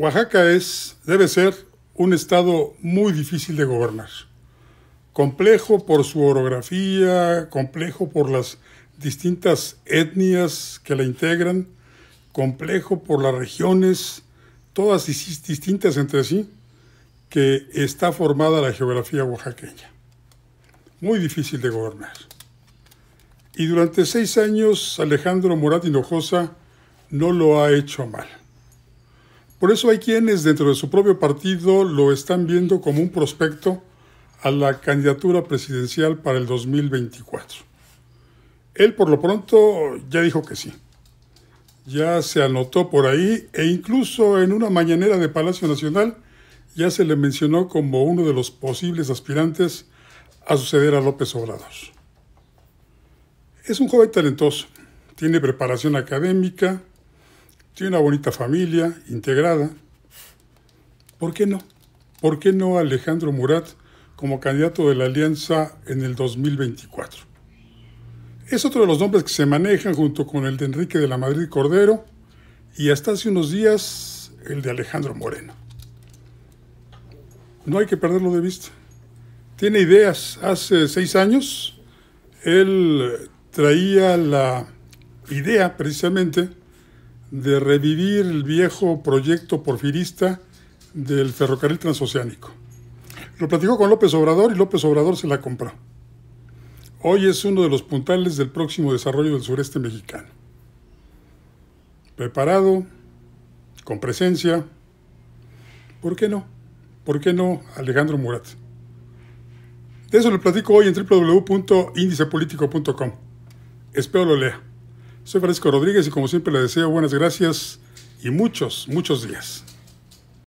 Oaxaca es, debe ser, un estado muy difícil de gobernar. Complejo por su orografía, complejo por las distintas etnias que la integran, complejo por las regiones, todas distintas entre sí, que está formada la geografía oaxaqueña. Muy difícil de gobernar. Y durante seis años Alejandro Murat Hinojosa no lo ha hecho mal. Por eso hay quienes dentro de su propio partido lo están viendo como un prospecto a la candidatura presidencial para el 2024. Él por lo pronto ya dijo que sí. Ya se anotó por ahí e incluso en una mañanera de Palacio Nacional ya se le mencionó como uno de los posibles aspirantes a suceder a López Obrador. Es un joven talentoso, tiene preparación académica, tiene una bonita familia integrada. ¿Por qué no? ¿Por qué no Alejandro Murat como candidato de la Alianza en el 2024? Es otro de los nombres que se manejan junto con el de Enrique de la Madrid Cordero y hasta hace unos días el de Alejandro Moreno. No hay que perderlo de vista. Tiene ideas. Hace seis años él traía la idea precisamente de revivir el viejo proyecto porfirista del ferrocarril transoceánico. Lo platicó con López Obrador y López Obrador se la compró. Hoy es uno de los puntales del próximo desarrollo del sureste mexicano. Preparado, con presencia. ¿Por qué no? ¿Por qué no Alejandro Murat? De eso le platico hoy en www.indicepolitico.com. Espero lo lea. Soy Francisco Rodríguez y como siempre le deseo buenas gracias y muchos, muchos días.